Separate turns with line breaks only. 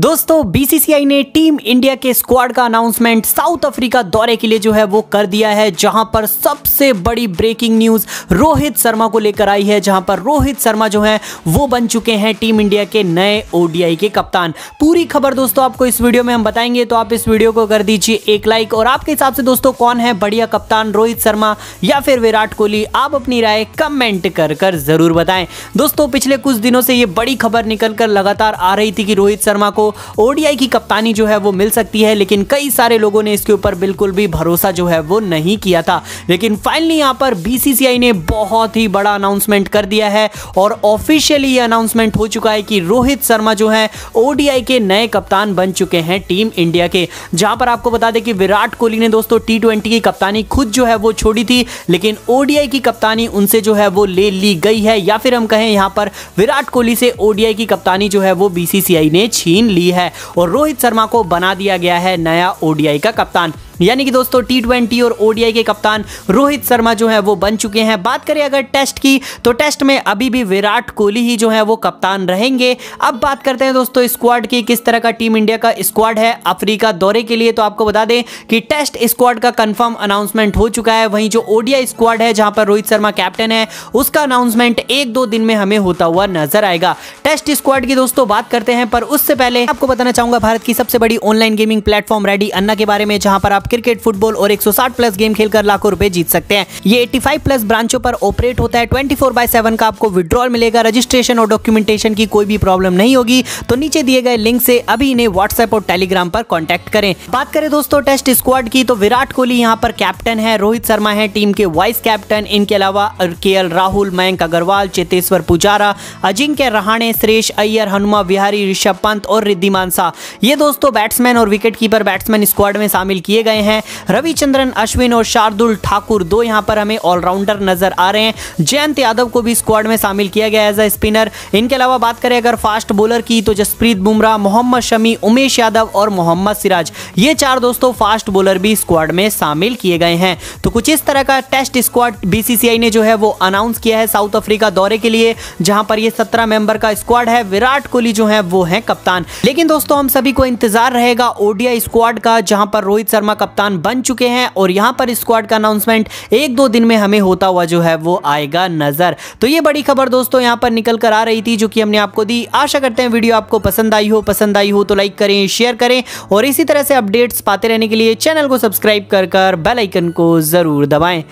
दोस्तों बीसीसीआई ने team India के स्क्वाड का अनाउंसमेंट साउथ अफ्रीका दौरे के लिए जो है वो कर दिया है जहां पर सबसे बड़ी ब्रेकिंग न्यूज रोहित शर्मा को लेकर आई है जहां पर रोहित शर्मा जो है वो बन चुके हैं टीम इंडिया के नए ओडीआई के कप्तान पूरी खबर दोस्तों आपको इस वीडियो में हम बताएंगे तो आप इस वीडियो को कर दीजिए एक लाइक और आपके हिसाब से दोस्तों कौन है बढ़िया कप्तान रोहित शर्मा या फिर विराट कोहली आप अपनी राय कमेंट कर कर जरूर बताएं दोस्तों पिछले कुछ दिनों से ये बड़ी खबर निकलकर लगातार आ रही थी कि रोहित शर्मा को ओडीआई की कप्तानी जो है वो मिल सकती है लेकिन कई सारे लोगों ने इसके ऊपर बिल्कुल भी भरोसा जो है वो नहीं किया था लेकिन फाइनली यहाँ पर बीसीसीआई ने बहुत ही बड़ा अनाउंसमेंट कर दिया है और ऑफिशियली ये अनाउंसमेंट हो चुका है कि रोहित शर्मा जो है ओडीआई के नए कप्तान बन चुके हैं टीम इंडिया के जहां पर आपको बता दें कि विराट कोहली ने दोस्तों टी ट्वेंटी की कप्तानी खुद जो है वो छोड़ी थी लेकिन ओडीआई की कप्तानी उनसे जो है वो ले ली गई है या फिर हम कहें यहां पर विराट कोहली से ओडीआई की कप्तानी जो है वो बीसीसीआई ने छीन ली ली है और रोहित शर्मा को बना दिया गया है नया ओडीआई का कप्तान यानी कि दोस्तों टी और ओडीआई के कप्तान रोहित शर्मा जो है वो बन चुके हैं बात करें अगर टेस्ट की तो टेस्ट में अभी भी विराट कोहली ही जो है वो कप्तान रहेंगे अब बात करते हैं दोस्तों स्क्वाड की किस तरह का टीम इंडिया का स्क्वाड है अफ्रीका दौरे के लिए तो आपको बता दें कि टेस्ट स्क्वाड का कंफर्म अनाउंसमेंट हो चुका है वहीं जो ओडीआई स्क्वाड है जहां पर रोहित शर्मा कैप्टन है उसका अनाउंसमेंट एक दो दिन में हमें होता हुआ नजर आएगा टेस्ट स्क्वाड की दोस्तों बात करते हैं पर उससे पहले आपको बताना चाहूंगा भारत की सबसे बड़ी online gaming platform Reddy Anna के बारे में जहां पर आप क्रिकेट फुटबॉल और 160 प्लस गेम खेलकर लाखों रुपए जीत सकते हैं ये 85 प्लस ब्रांचों पर ऑपरेट होता है 24 बाय सेवन का आपको विद्रॉल मिलेगा रजिस्ट्रेशन और डॉक्यूमेंटेशन की कोई भी प्रॉब्लम नहीं होगी तो नीचे दिए गए लिंक से अभी इन्हें व्हाट्सएप और टेलीग्राम पर कॉन्टेक्ट करें बात करें दोस्तों टेस्ट स्क्वाड की तो विराट कोहली यहाँ पर कैप्टन है रोहित शर्मा है टीम के वाइस कैप्टन इनके अलावा के राहुल मयंक अग्रवाल चेतेश्वर पुजारा अजिंक्य रहाणे श्रेष अय्यर हनुमा विहारी ऋषभ पंत और रिद्धिमान शाह ये दोस्तों बैट्समैन और विकेट कीपर बैट्समैन स्क्वाड में शामिल किए गए गए हैं रविचंद्रन अश्विन और शार्दुल ठाकुर दो यहां पर हमें ऑलराउंडर नजर आ रहे हैं जयंत यादव को भी स्क्वाड में शामिल किया गया एज ए स्पिनर इनके अलावा बात करें अगर फास्ट बॉलर की तो जसप्रीत बुमराह मोहम्मद शमी उमेश यादव और मोहम्मद सिराज ये चार दोस्तों फास्ट बॉलर भी स्क्वाड में शामिल किए गए हैं तो कुछ इस तरह का टेस्ट स्क्वाड बीसीसीआई ने जो है वो अनाउंस किया है साउथ अफ्रीका दौरे के लिए जहां पर ये सत्रह मेंबर का स्क्वाड है विराट कोहली जो है वो है कप्तान लेकिन दोस्तों हम सभी को इंतजार रहेगा ओडिया स्क्वाड का जहां पर रोहित शर्मा का कप्तान बन चुके हैं और यहाँ पर स्क्वाड का अनाउंसमेंट एक दो दिन में हमें होता हुआ जो है वो आएगा नजर तो ये बड़ी खबर दोस्तों यहाँ पर निकल कर आ रही थी जो कि हमने आपको दी आशा करते हैं वीडियो आपको पसंद आई हो पसंद आई हो तो लाइक करें शेयर करें और इसी तरह से अपडेट्स पाते रहने के लिए चैनल को सब्सक्राइब कर कर बेलाइकन को जरूर दबाएं